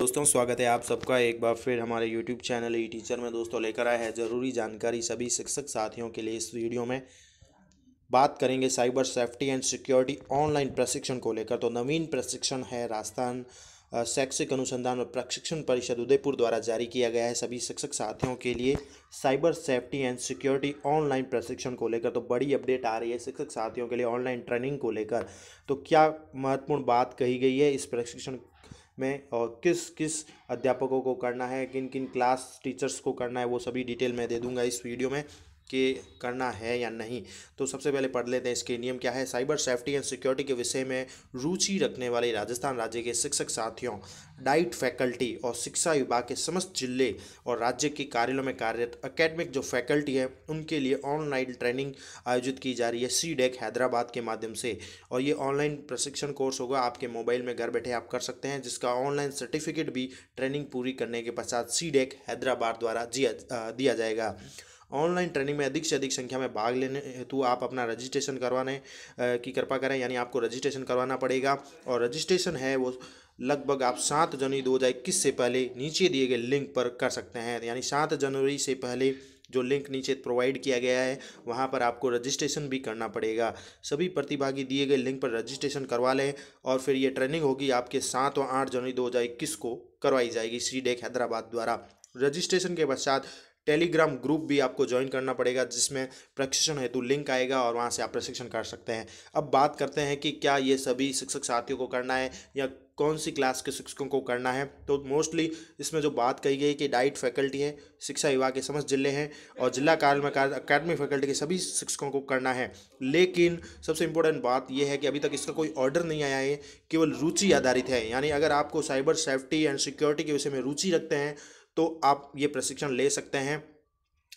दोस्तों स्वागत है आप सबका एक बार फिर हमारे YouTube चैनल ई टीचर में दोस्तों लेकर आया है ज़रूरी जानकारी सभी शिक्षक साथियों के लिए इस वीडियो में बात करेंगे cyber safety and security online प्रशिक्षण को लेकर तो नवीन प्रशिक्षण है राजस्थान शैक्षिक अनुसंधान और प्रशिक्षण परिषद उदयपुर द्वारा जारी किया गया है सभी शिक्षक साथियों के लिए cyber safety and security online प्रशिक्षण को लेकर तो बड़ी अपडेट आ रही है शिक्षक साथियों के लिए ऑनलाइन ट्रेनिंग को लेकर तो क्या महत्वपूर्ण बात कही गई है इस प्रशिक्षण में और किस किस अध्यापकों को करना है किन किन क्लास टीचर्स को करना है वो सभी डिटेल मैं दे दूंगा इस वीडियो में के करना है या नहीं तो सबसे पहले पढ़ लेते हैं इसके नियम क्या है साइबर सेफ्टी एंड सिक्योरिटी के विषय में रुचि रखने वाले राजस्थान राज्य के शिक्षक साथियों डाइट फैकल्टी और शिक्षा विभाग के समस्त जिले और राज्य के कार्यालयों में कार्यरत अकेडमिक जो फैकल्टी है उनके लिए ऑनलाइन ट्रेनिंग आयोजित की जा रही है सी डेक हैदराबाद के माध्यम से और ये ऑनलाइन प्रशिक्षण कोर्स होगा आपके मोबाइल में घर बैठे आप कर सकते हैं जिसका ऑनलाइन सर्टिफिकेट भी ट्रेनिंग पूरी करने के पश्चात सी डेक हैदराबाद द्वारा दिया जाएगा ऑनलाइन ट्रेनिंग में अधिक से अधिक संख्या में भाग लेने हेतु आप अपना रजिस्ट्रेशन करवाने की कृपा करें यानी आपको रजिस्ट्रेशन करवाना पड़ेगा और रजिस्ट्रेशन है वो लगभग आप सात जनवरी दो हज़ार इक्कीस से पहले नीचे दिए गए लिंक पर कर सकते हैं यानी सात जनवरी से पहले जो लिंक नीचे प्रोवाइड किया गया है वहाँ पर आपको रजिस्ट्रेशन भी करना पड़ेगा सभी प्रतिभागी दिए गए लिंक पर रजिस्ट्रेशन करवा लें और फिर ये ट्रेनिंग होगी आपके सात और आठ जनवरी दो हज़ार इक्कीस को करवाई जाएगी सी डेक हैदराबाद द्वारा रजिस्ट्रेशन के पश्चात टेलीग्राम ग्रुप भी आपको ज्वाइन करना पड़ेगा जिसमें प्रशिक्षण हेतु लिंक आएगा और वहाँ से आप प्रशिक्षण कर सकते हैं अब बात करते हैं कि क्या ये सभी शिक्षक साथियों को करना है या कौन सी क्लास के शिक्षकों को करना है तो मोस्टली इसमें जो बात कही गई कि डाइट फैकल्टी है शिक्षा विभाग के समस्त जिले हैं और जिला कार्य में अकेडमिक फैकल्टी के सभी शिक्षकों को करना है लेकिन सबसे इंपॉर्टेंट बात यह है कि अभी तक इसका कोई ऑर्डर नहीं आया है केवल रुचि आधारित है यानी अगर आपको साइबर सेफ्टी एंड सिक्योरिटी के विषय में रुचि रखते हैं तो आप ये प्रशिक्षण ले सकते हैं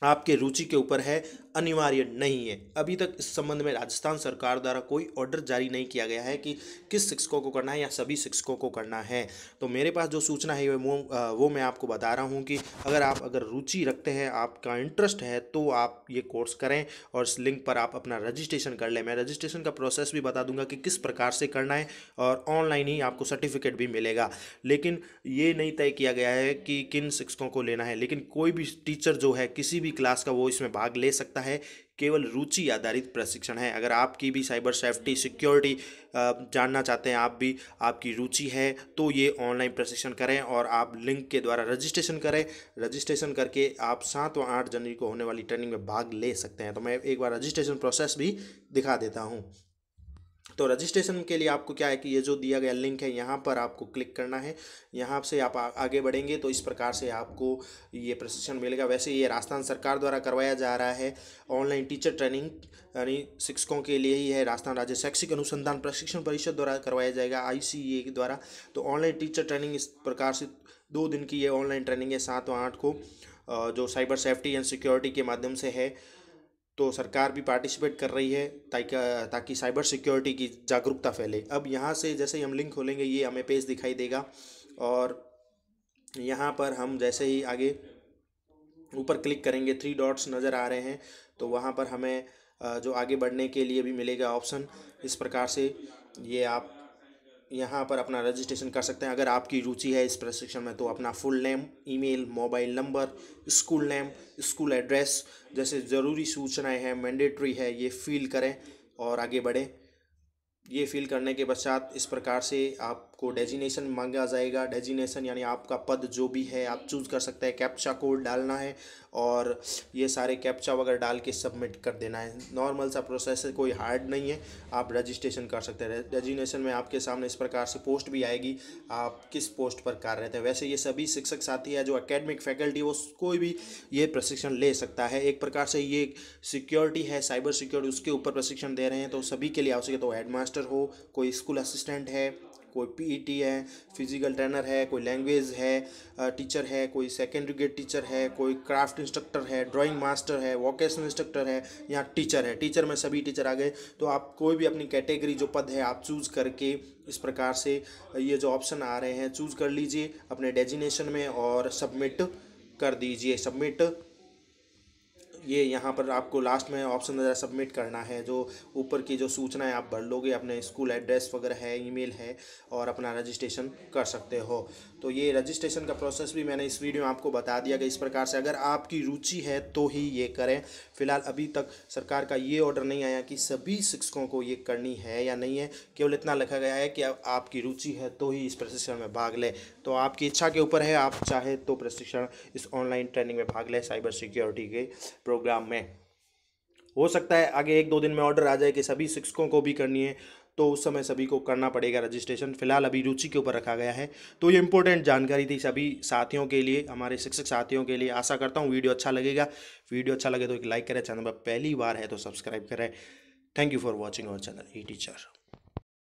आपके रुचि के ऊपर है अनिवार्य नहीं है अभी तक इस संबंध में राजस्थान सरकार द्वारा कोई ऑर्डर जारी नहीं किया गया है कि किस शिक्षकों को करना है या सभी शिक्षकों को करना है तो मेरे पास जो सूचना है वो वो मैं आपको बता रहा हूँ कि अगर आप अगर रुचि रखते हैं आपका इंटरेस्ट है तो आप ये कोर्स करें और इस लिंक पर आप अपना रजिस्ट्रेशन कर लें मैं रजिस्ट्रेशन का प्रोसेस भी बता दूंगा कि किस प्रकार से करना है और ऑनलाइन ही आपको सर्टिफिकेट भी मिलेगा लेकिन ये नहीं तय किया गया है कि किन शिक्षकों को लेना है लेकिन कोई भी टीचर जो है किसी भी क्लास का वो इसमें भाग ले सकता है केवल रुचि आधारित प्रशिक्षण है अगर आपकी भी साइबर सेफ्टी सिक्योरिटी जानना चाहते हैं आप भी आपकी रुचि है तो ये ऑनलाइन प्रशिक्षण करें और आप लिंक के द्वारा रजिस्ट्रेशन करें रजिस्ट्रेशन करके आप सात व आठ जनवरी को होने वाली ट्रेनिंग में भाग ले सकते हैं तो मैं एक बार रजिस्ट्रेशन प्रोसेस भी दिखा देता हूँ तो रजिस्ट्रेशन के लिए आपको क्या है कि ये जो दिया गया लिंक है यहाँ पर आपको क्लिक करना है यहाँ से आप आगे बढ़ेंगे तो इस प्रकार से आपको ये प्रशिक्षण मिलेगा वैसे ये राजस्थान सरकार द्वारा करवाया जा रहा है ऑनलाइन टीचर ट्रेनिंग यानी शिक्षकों के लिए ही है राजस्थान राज्य शैक्षिक अनुसंधान प्रशिक्षण परिषद द्वारा करवाया जाएगा आई e द्वारा तो ऑनलाइन टीचर ट्रेनिंग इस प्रकार से दो दिन की ये ऑनलाइन ट्रेनिंग है सात और आठ को जो साइबर सेफ्टी एंड सिक्योरिटी के माध्यम से है तो सरकार भी पार्टिसिपेट कर रही है ताकि ताकि साइबर सिक्योरिटी की जागरूकता फैले अब यहाँ से जैसे ही हम लिंक खोलेंगे ये हमें पेज दिखाई देगा और यहाँ पर हम जैसे ही आगे ऊपर क्लिक करेंगे थ्री डॉट्स नज़र आ रहे हैं तो वहाँ पर हमें जो आगे बढ़ने के लिए भी मिलेगा ऑप्शन इस प्रकार से ये आप यहाँ पर अपना रजिस्ट्रेशन कर सकते हैं अगर आपकी रुचि है इस प्रशिक्षण में तो अपना full name email mobile number school name school address जैसे ज़रूरी सूचनाएं हैं मैंडेटरी है ये फिल करें और आगे बढ़ें ये फिल करने के पश्चात इस प्रकार से आप आपको डेजिनेशन मांगा जाएगा डेजिनेशन यानी आपका पद जो भी है आप चूज़ कर सकते हैं कैप्चा कोड डालना है और ये सारे कैप्चा वगैरह डाल के सबमिट कर देना है नॉर्मल सा प्रोसेस है कोई हार्ड नहीं है आप रजिस्ट्रेशन कर सकते हैं डेजिनेशन में आपके सामने इस प्रकार से पोस्ट भी आएगी आप किस पोस्ट पर कर रहे थे वैसे ये सभी शिक्षक साथी है जो अकेडमिक फैकल्टी वो कोई भी ये प्रशिक्षण ले सकता है एक प्रकार से ये सिक्योरिटी है साइबर सिक्योरिटी उसके ऊपर प्रशिक्षण दे रहे हैं तो सभी के लिए आवश्यक है तो हेडमास्टर हो कोई स्कूल असिस्टेंट है कोई पीईटी e है फिजिकल ट्रेनर है कोई लैंग्वेज है टीचर है कोई सेकेंडरी ग्रेड टीचर है कोई क्राफ्ट इंस्ट्रक्टर है ड्राइंग मास्टर है वोकेशनल इंस्ट्रक्टर है यहाँ टीचर है टीचर में सभी टीचर आ गए तो आप कोई भी अपनी कैटेगरी जो पद है आप चूज़ करके इस प्रकार से ये जो ऑप्शन आ रहे हैं चूज़ कर लीजिए अपने डेजिनेशन में और सबमिट कर दीजिए सबमिट ये यहाँ पर आपको लास्ट में ऑप्शन वगैरह सबमिट करना है जो ऊपर की जो सूचनाएँ आप भर लोगे अपने स्कूल एड्रेस वगैरह है ईमेल है और अपना रजिस्ट्रेशन कर सकते हो तो ये रजिस्ट्रेशन का प्रोसेस भी मैंने इस वीडियो में आपको बता दिया कि इस प्रकार से अगर आपकी रुचि है तो ही ये करें फिलहाल अभी तक सरकार का ये ऑर्डर नहीं आया कि सभी शिक्षकों को ये करनी है या नहीं है केवल इतना लिखा गया है कि आपकी रुचि है तो ही इस प्रशिक्षण में भाग लें तो आपकी इच्छा के ऊपर है आप चाहे तो प्रशिक्षण इस ऑनलाइन ट्रेनिंग में भाग लें साइबर सिक्योरिटी के प्रोग्राम में हो सकता है आगे एक दो दिन में ऑर्डर आ जाए कि सभी शिक्षकों को भी करनी है तो उस समय सभी को करना पड़ेगा रजिस्ट्रेशन फिलहाल अभी रुचि के ऊपर रखा गया है तो ये इंपॉर्टेंट जानकारी थी सभी साथियों के लिए हमारे शिक्षक साथियों के लिए आशा करता हूँ वीडियो अच्छा लगेगा वीडियो अच्छा लगे तो एक लाइक करें चैनल पर पहली बार है तो सब्सक्राइब करें thank you for watching our channel E teacher